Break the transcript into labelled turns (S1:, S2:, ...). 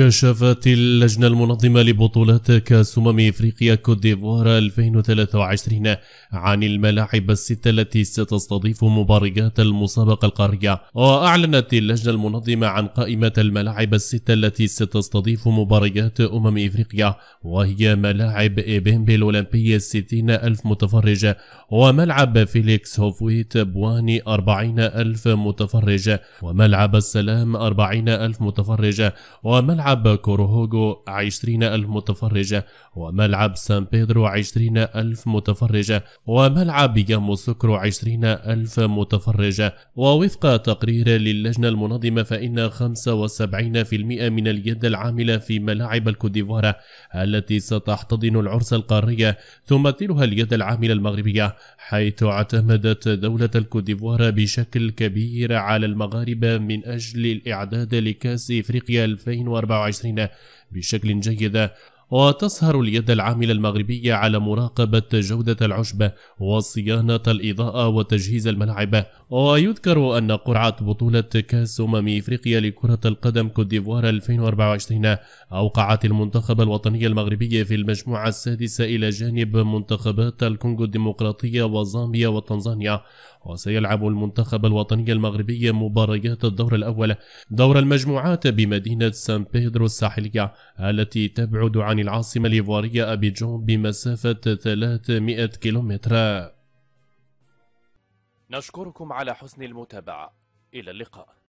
S1: كشفت اللجنة المنظمة لبطولات كأس أمم إفريقيا كوت ديفوار 2023 عن الملاعب الستة التي ستستضيف مباريات المسابقة القارية وأعلنت اللجنة المنظمة عن قائمة الملاعب الستة التي ستستضيف مباريات أمم إفريقيا وهي ملاعب إبيمبي الأولمبية 60 ألف متفرج وملعب فيليكس هوفويت بواني 40 ألف متفرج وملعب السلام 40 ألف متفرج وملعب ملعب كوروهوغو عشرين ألف متفرج وملعب سان بيدرو عشرين ألف متفرج وملعب سكرو عشرين ألف متفرج ووفق تقرير للجنة المنظمة فإن 75% من اليد العاملة في ملاعب الكوديفوار التي ستحتضن العرس القارية تمثلها اليد العاملة المغربية حيث اعتمدت دولة الكوديفوار بشكل كبير على المغاربة من أجل الإعداد لكأس إفريقيا 2024 24 بشكل جيد وتسهر اليد العاملة المغربية على مراقبة جودة العشب وصيانة الإضاءة وتجهيز الملاعب ويذكر أن قرعة بطولة كأس أمم إفريقيا لكرة القدم كوت ديفوار 2024 أوقعت المنتخب الوطني المغربي في المجموعة السادسة إلى جانب منتخبات الكونغو الديمقراطية وزامبيا وتنزانيا وسيلعب المنتخب الوطني المغربي مباريات الدور الأول دور المجموعات بمدينة سان بيدرو الساحلية التي تبعد عن عن العاصمة الإيفوارية أبيجون بمسافة 300 كيلومتر نشكركم على حسن المتابعة إلى اللقاء